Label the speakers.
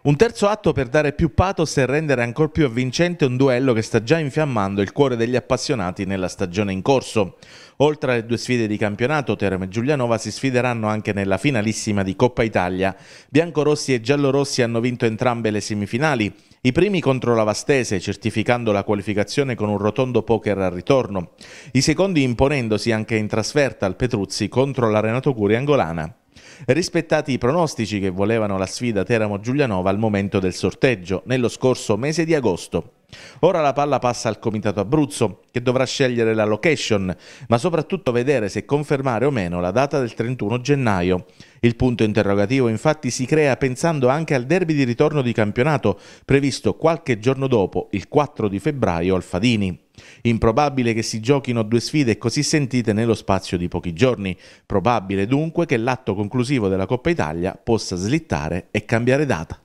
Speaker 1: Un terzo atto per dare più pathos e rendere ancor più avvincente un duello che sta già infiammando il cuore degli appassionati nella stagione in corso. Oltre alle due sfide di campionato, Teramo e Giulianova si sfideranno anche nella finalissima di Coppa Italia. Biancorossi e giallorossi hanno vinto entrambe le semifinali, i primi contro la Vastese, certificando la qualificazione con un rotondo poker al ritorno, i secondi imponendosi anche in trasferta al Petruzzi contro l'Arenato Curi Angolana rispettati i pronostici che volevano la sfida Teramo-Giulianova al momento del sorteggio, nello scorso mese di agosto. Ora la palla passa al Comitato Abruzzo, che dovrà scegliere la location, ma soprattutto vedere se confermare o meno la data del 31 gennaio. Il punto interrogativo infatti si crea pensando anche al derby di ritorno di campionato, previsto qualche giorno dopo, il 4 di febbraio, al Fadini. Improbabile che si giochino due sfide così sentite nello spazio di pochi giorni. Probabile dunque che l'atto conclusivo della Coppa Italia possa slittare e cambiare data.